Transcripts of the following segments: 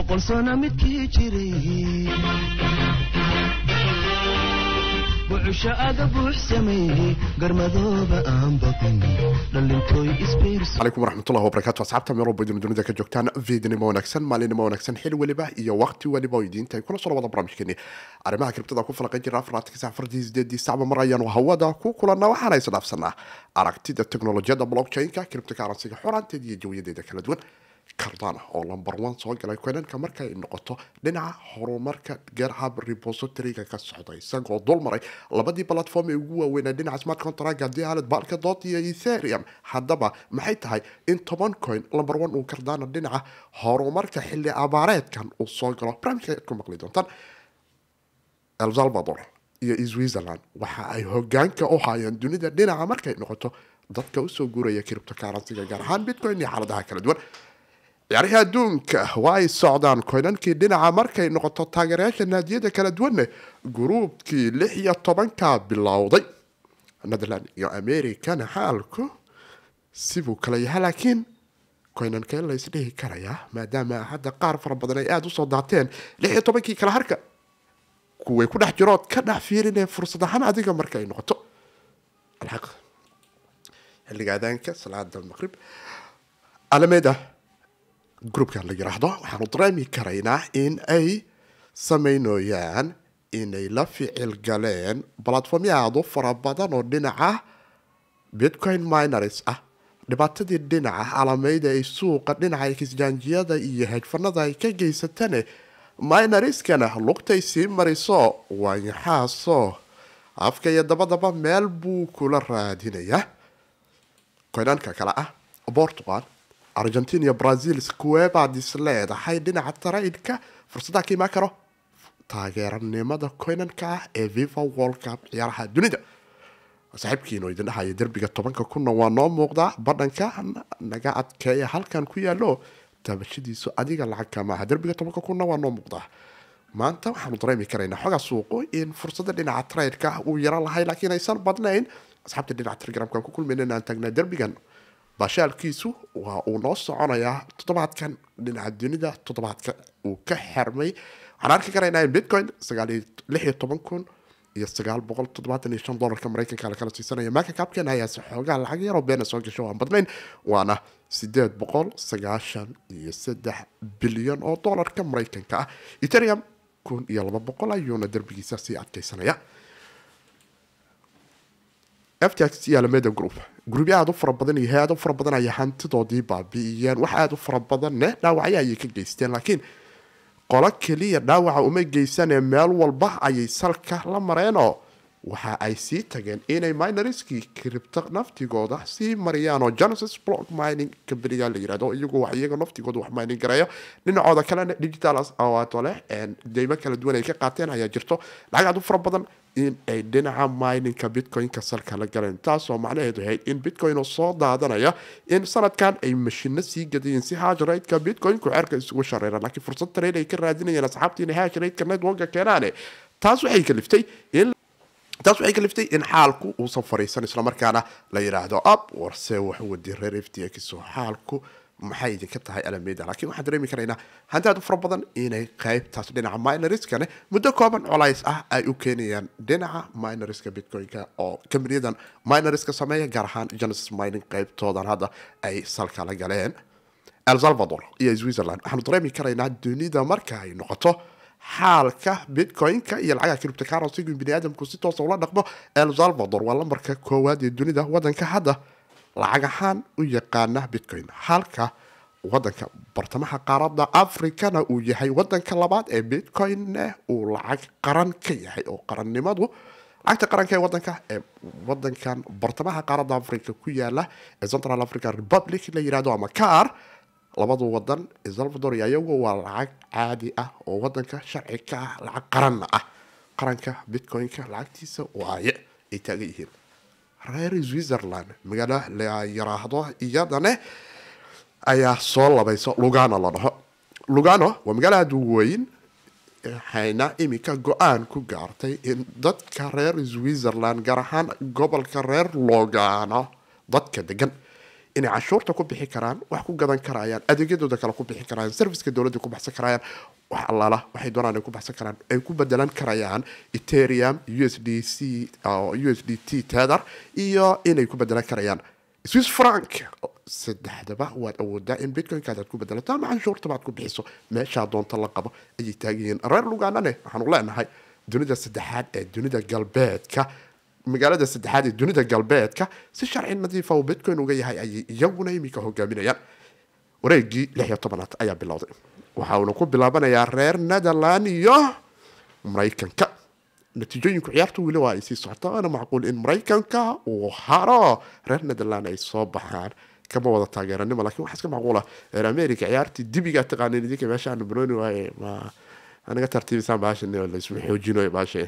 boqol sana midkii jiray buuxusha aga buux garmadooba aan baqin dhalinkooy wabarakatu asxaabta meel walba idin dunida ka joogtaan fiidnimo wanaagsan maalinimo wanaagsan xil weliba iyo waqti weliba idiinta kula soo wada barnaamijkeeni arrimaha kribtada ku falaqan jira afarlaatanka sac sideedii sacba mar ayaanu hawada ku kulana waxaana isdhaafsanaa aragtida teknolojiyada blockchain kribtokaransiga xoraanteeda iyo jawiyadeeda kala duwan cardana oo number one soo galay quenanka markay noqoto dhinaca horumarka gerhab repositoryga ka socda isagoo dulmaray labadii platform ee ugu waaweynaa dhinaca smart contract haddii aalad dot iyo etherium haddaba maxay tahay in toban coin number one uu cardana dhinaca horumarka xilli abaareedkan uu soo galo barnaamijka ku maqli doontaan el salvador iyo switzerland waxa ay hogaanka u hayeen dunida dhinaca markay noqoto dadka usoo guuraya kiribto gaar ahaan bitcoin iyo xaaladaha kala duwan ciyaarihii adduunka waa ay socdaan koynankii dhinaca markay noqoto taageerayaasha naadiyada kala duwanne gruubkii lix iyo tobanka bilowday netherland iyo americana xaalku sibuu kala yahaa laakiin koynankee la karayaa maadaama hadda qaar fara badan ay aada usoo daateen lix iyo tobankii kala harka kuway ku dhex jirood ka dhex fiirinee fursad ahaan adiga markaay noqoto xiliga adaanka salaada maqrib alameed groupkan la yidhaahdo waxaanu dareemi karaynaa in ay samaynooyaan inay la ficil galeen platformyaadu fara badan oo dhinaca bitcoin minors ah dhibaatadii dhinaca calamayda ay suuqa dhinaca kisjaanjiyada iyo hejfanada ay ka geysatane minariskana lugtay sii mariso wanyaxaasoo afka iyo dabadaba meel buu kula raadinayaa koynanka kale ah portugal argentin iyo brazil squebad is leedahay dhinaca tara'idka fursadaha kiimaa karo taageeranimada koynanka ah ee viva world cup ciyaaraha dunida saaxiibkiino idin derbiga tobanka kuna waa noo muuqdaa badhanka naga adkeeya halkan ku yaalo taabashadiisu adiga lacag derbiga tobanka kuna waa noo muuqdaa maanta waxaanu dareemi karaynaa xoga suuqu in fursada dhinaca traydka ah uu yaran lahay laakiin aysan badnayn asxaabta dhinaca telegram-kan ku kulmayna aan taagnaa derbigan mashaalkiisu waa uu noo soconayaa toddobaadkan dhinaca dunida toddobaadka uu ka xermay waxaan arki karaynaa in bitcoin sagaaliyo toban kun iyo sagaal boqol toddobaatan iyo shan dolarka maraykanka lakala siisanaya maaka kaabkeena ayaase xoogaa lacag yaroo beena soo gasho aan badnayn waana sideed boqol sagaashan iyo saddex bilyan oo dolarka maraykanka ah eterium kun iyo laba boqol ayuuna darbigiisa sii adkeysanaya ftx iyo alameda group gurubyo aad u fara badan iyo hay-ad u fara badan ayay hantidoodii baabi'iyeen wax aada u fara badan ne dhaawacyo ayay ka geysteen laakiin qolo keliya dhaawaca uma geysanee meel walba ayay salka la mareenoo waxa ay sii tageen inay minoriskii kiribto naftigooda sii mariyaanoo genesis block mining kambaniga la yirahdo iyagu wax iyaga naftigooda wax mining gareeyo dhinacooda kalena digital atole deymo kala duwan ay ka qaateen ayaa jirto lacag aad u fara badan in ay dhinaca mininka bitcoin-ka salka la galeen taasoo macnaheedu ahayd in bitcoin oo soo daadanaya in sanadkan ay mashino sii gadiyeen si haajraydka bitcoin-ku xeerka isugu shareera laakiin fursad tareen ay ka raadinayeen asxaabtii inay haajraydka networka keenaane taas waxay kaliftay in taas waxay kaliftay in xaalku uusan fariisan islamarkaana la yidhaahdo ab warse wax wadi reer f t x xaalku maxay idinka tahay alameda lakiin waxaan dareemi karaynaa handaadu fara badan inay qaybtaas dhinaca minoriskane muddo kooban colays ah ay u keenayaan dhinaca minoriska bitcoin-ka oo kambanyadan minoriska sameeya gaar ahaan genesis mining qaybtoodan hadda ay salka la galeen el salvador iyo switzerland waxaanu dareemi karaynaa dunida marka ay noqoto xaalka bitcoin iyo lacagaha criptocaronsigu bini aadamku si toosa ah ula dhaqmo el salvador waa lambarka koowaad ee dunida wadanka hadda lacag ahaan u yaqaana bitcoin halka wadanka bartamaha qaaradda africana uu yahay wadanka labaad ee bitcoinne uu lacag qaran ka yahay oo qarannimadu lacagta qaranka ee wadanka ee wadankan bartamaha qaaradda africa ku yaala ee central african republic la yirahdo ama kaar labadu wadan salvador iyo ayagu waa lacag caadi ah oo wadanka sharci ka ah lacag qaranna ah qaranka bitcoin-ka lacagtiisa waaye ay taagan yihiin reer switzerland magaalo la yiraahdo iyadane ayaa soo labayso lugano la dhaho lugano waa magaalada weyn waxayna eh, iminka go-aan ku gaartay in dadka reer switzerland gaar ahaan gobolka reer logano dadka degan inay cashuurta ku bixi karaan wax ku gadan karayaan adeegyadooda kale ku bixi karayaan serviceka dowladda ku baxsan karayaan wax allaala waxay doonaan ay ku baxsan karaan ay ku bedelan karayaan eterium u s d c u s d t tether iyo inay ku bedelan karayaan swiss frank saddexdaba waad awoodaa in bitcoinkaadaad ku bedelato ama canshuurtabaad ku bixiso meeshaa doonta la qabo ayay taagan yihiin reer lugaanane waxaanu leenahay dunida saddexaad ee dunida galbeedka magaalada saddexaad ee dunida galbeedka si sharci nadiifa uu bitcoin uga yahay ayay iyaguna iminka hogaaminayaan wareegii lix iyo tobanaad ayaa bilowday waxa uuna ku bilaabanayaa reer netherland iyo maraykanka natiijooyinku ciyaartu weli waa ay sii socotaana macquul in maraykanka uu haro reer netherland ay soo baxaan kama wada taageeranimo lakin waxaa iska macquula reer america ciyaartii dibigaa taqaanin idinka meesha aanu banooni waaye ma aniga tartiibisaan baashan laisma xoojinayo baashe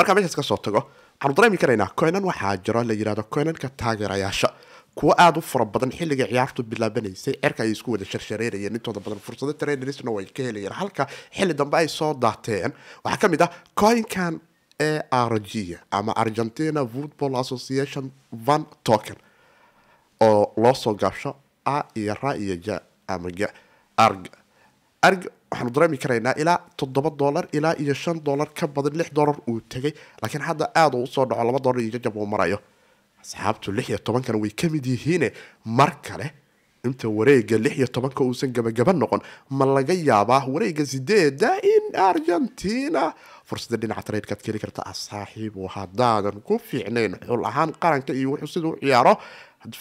markaa meeshaas ka soo tago waxaanu dareemi karaynaa koynan waxaa jiro la yidhahdo koynanka taageerayaasha kuwo aada u fara badan xilliga ciyaartu bilaabanaysay cerka ay isku wada sharshareerayeen intooda badan fursado trainersna way ka helayeen halka xilli dambe ay soo daateen waxaa ka mid ah koynkan e r g ama argentina football association van token oo loo soo gaabsho a iyo ra iyo ja ama ga arga arg waxaanu dareemi karaynaa ilaa toddoba dollar ilaa iyo shan dolar ka badan lix dolar uu tegay laakiin hadda aad u soo dhaco laba dolar iyo jajab uu marayo asxaabtu lix iyo tobankan way ka mid yihiine mar kale inta wareega lix iyo tobanka uusan gabagaba noqon ma laga yaabaa wareega sideeda in argentina fursada dhinaca tareyrkaad keli karta asaaxiibu haddaadan ku fiicnayn xul ahaan qaranka iyo wuxuu sida u ciyaaro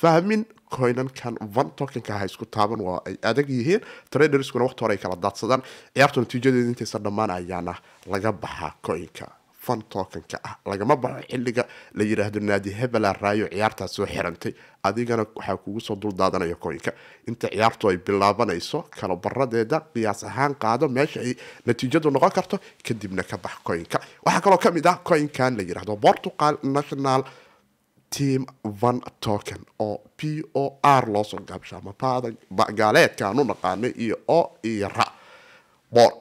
fahmin coinankan one tokenkaah isku taaban waa ay adag yihiin traderskuna waqti hore ay kala daadsadaan ciyaartu natiijadeeda intaysan dhammaan ayaana laga baxaa coinka fun tokenka ah lagama baxo xiliga la yiraahdo naadi hebela raayo ciyaartaa soo xirantay adigana waxaa kugu soo duldaadanaya coinka inta ciyaartu ay bilaabanayso kala baradeeda qiyaas ahaan qaado meesha ay natiijadu noqon karto kadibna ka bax coinka waxaa kaloo kamid ah coinkan la yiraahdo portugal national team one token oo p o r loosoo gaabshaa mabaada gaaleedkaan u naqaanay iyo o iyo ra boor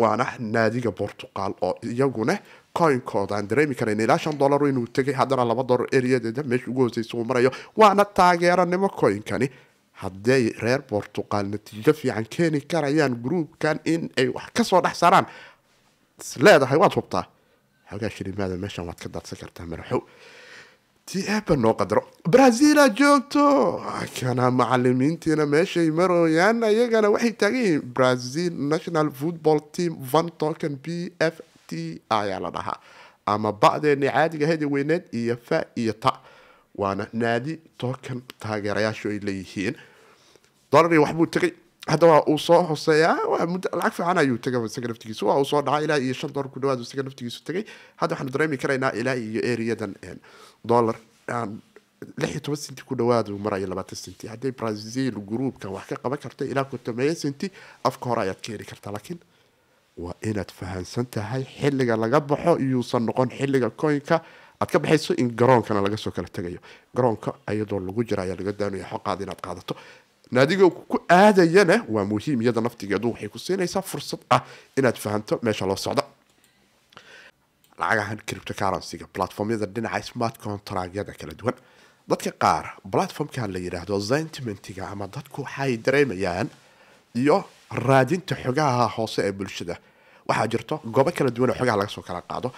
waana naadiga bortuqal oo iyaguna coinkooda aan dareemi karayn ilaa shan dollar inuu tegay haddana laba dollar ereyadeeda meesha ugu hoseysa uu marayo waana taageeranimo coinkani hadday reer portugal natiijo fiican keeni karayaan gruubkan in ay wax kasoo dhex saaraan is leedahay waad hubtaa xoogaa shilimaada meeshan waad ka darsan kartaa maraxow ti eeba noo qadaro brazila joogto kana macalimiintiina meeshay marooyaan ayagana waxay taagan yihiin brazil national football team van token b f t ayaa la dhahaa ama ba'deeni caadiga hedi weyneed iyo fa iyo ta waana naadi token taageerayaashu ay leeyihiin dolari waxbuu tegay hadda waa uu soo hoseeyaa lacag fiican ayuu tegay isaga naftigiisu waa uu soo dhacay ilaa iyo shan doolar ku dhawaad isaga naftigiisu tegay hadda waxaanu dareemi karaynaa ilaa iyo eriyadan dollar lix iyo toban senti ku dhawaad uu maraya labaatan senti haddii brazil gruubkan wax ka qaban karta ilaa kontomeeya senti afka hore ayaad ka heli kartaa laakiin waa inaad fahansan tahay xilliga laga baxo iyuusan noqon xilliga coinka aad ka baxayso in garoonkana laga soo kala tegayo garoonka ayadoo lagu jira ayaa laga daanaya xoqaad inaad qaadato naadiga ku aadayana waa muhiim iyada naftigeedu waxay ku siinaysaa fursad ah inaad fahanto meesha loo socdo lacagahan criptocurrencyga platformyada dhinaca smart contractyada kala duwan dadka qaar platformka la yidhaahdo sentimentiga ama dadku waxay dareemayaan iyo raadinta xogaha hoose ee bulshada waxaa jirto goobo kala duwan oo xogaha laga soo kala qaado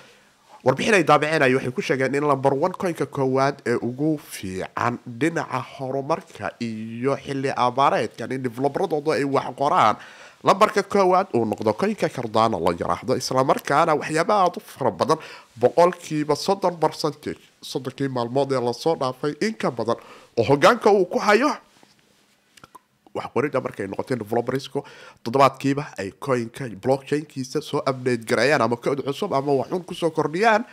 warbixin ay daabiceenay waxay ku sheegeen in lamber one coynka koowaad ee ugu fiican dhinaca horumarka iyo xili abaareedkan in develobaradooda ay wax qoraan lambarka koowaad uu noqdo koynka kardaana la yaraahdo islamarkaana waxyaabaha aad u fara badan boqolkiiba soddon barcentage soddonkii maalmood ee lasoo dhaafay in ka badan oo hogaanka uu ku hayo waxqorida markay noqoteen developersku toddobaadkiiba ay coinka blockchainkiisa soo update garayaan ama code cusub ama waxun kusoo kordhiyaan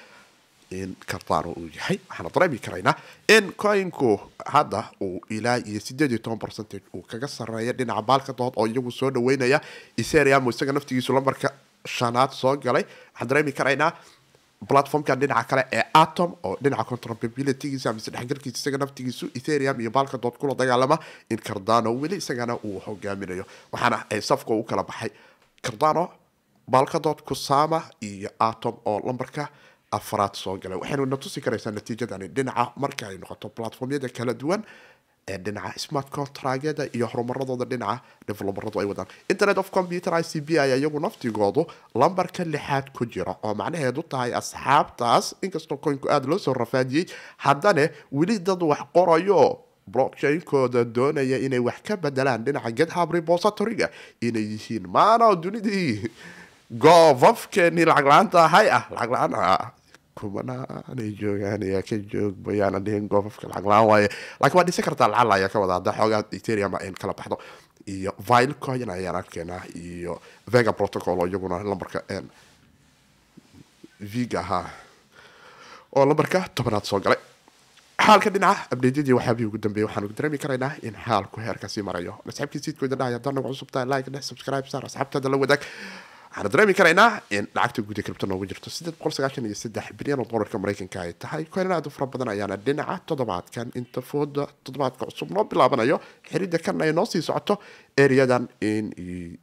in kartaano uu yahay waxaana dareemi karaynaa in coinku hadda uu ilaa iyo sideed iyo toban percentage uu kaga sareeya dhinaca baalka oo iyagu soo dhaweynaya iseriamo isaga naftigiisu lambarka shanaad soo galay waxaan dareemi karaynaa platformka dhinaca kale ee atom oo dhinaca contrapabilitygiisa mise dhexgalkiisa isaga naftigiisu ethereum iyo baalka dood kula dagaalama in cardano weli isagana uu hogaaminayo waxaana ay safka u kala baxay cardano baalka dood kusama iyo atom oo lambarka afraad soo galay waxaynu na tusi karaysaa natiijadani dhinaca marka ay noqoto platformyada kala duwan dhinaca smart contractyada iyo horumaradooda dhinaca develobaradu ay wadaan internet of computer i c b ay iyagu naftigoodu lambarka lixaad ku jira oo macnaheedu tahay asxaabtaas inkastoo coinku aada loo soo rafaadiyey haddana weli dad wax qorayo blockchainkooda doonaya inay wax ka bedelaan dhinaca gethub repositoryga inay yihiin maana dunidii goobabkeenii lacag la-aanta ahay ah lacag la-aan ah kumanaaanay joogaan ayaa ka joog bayaana dhihin goofafka lacaglaan waaye laakiin waa dhisi kartaa lacala ayaa ka wada hadda xoogaa eterium in kala baxdo iyo vilecoin ayaan arkeenaa iyo vega protocol oo iyaguna lambarka vga ahaa oo lambarka tobanaad soo galay xaalka dhinaca abdeyadii waxaabi ugu dambeeyey waxaan ugu dareemi karaynaa in xaalku heerkaasi marayo asxaabkii siidkooda dhahaya haddaa cusubtahay like dheh subscribe saar asxaabtaada la wadaag waxaana dareemi karaynaa in lacagta guuda kribtona ugu jirto sideed boqol sagaashan iyo saddex bilyan oo doolarka maraykanka ay tahay koynana aad u fara badan ayaana dhinaca toddobaadkan inta fooda toddobaadka cusub noo bilaabanayo xiridda kana ay noo sii socoto ereyadan in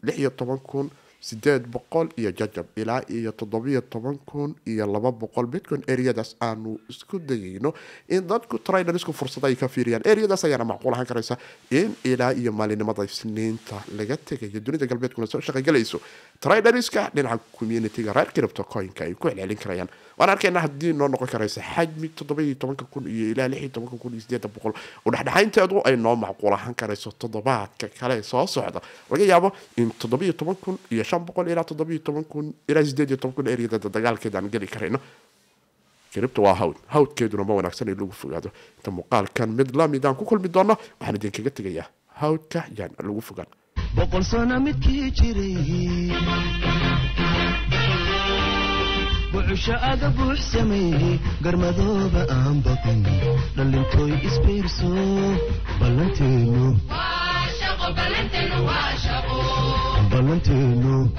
lix iyo toban kun sideed boqol iyo jajab ilaa iyo toddobiyo toban kun iyo laba boqol bitcoin ereyadaas aanu isku dayayno in dadku trailerisku fursado ay ka fiiriyaan ereyadaas ayaana macquul ahaan karaysa in ilaa iyo maalinimada isniinta laga tegayo dunida galbeedkuna soo shaqaygalayso traiderska dhinaca communitiga reer criptocooyinka ay ku celcelin karayaan waan arkaynaa haddii noo noqon karaysa xajmi toddobaiyo tobanka kun iyo ilaa lix iyo tobanka kun iyo sideedan boqol oo dhexdhexaynteedu ay noo macquul ahaan karayso toddobaadka kale soo socda laga yaabo in toddobaiyo toban kun iyo shan boqol ilaa toddobaiyo toban kun ilaa sideed iyo toban kun erigada dagaalkeedaan geli karayno cripto waa hawd hawdkeeduna ma wanaagsan in lagu fogaado inta muuqaalkan mid lamidaan ku kulmi doono waxaan idinkaga tegayaa hawdka yaan lagu fogaan boqol sano midkii jiray buuxsho aga buux garmadooba aan baqin dhallintooy isbiirso ballanteennu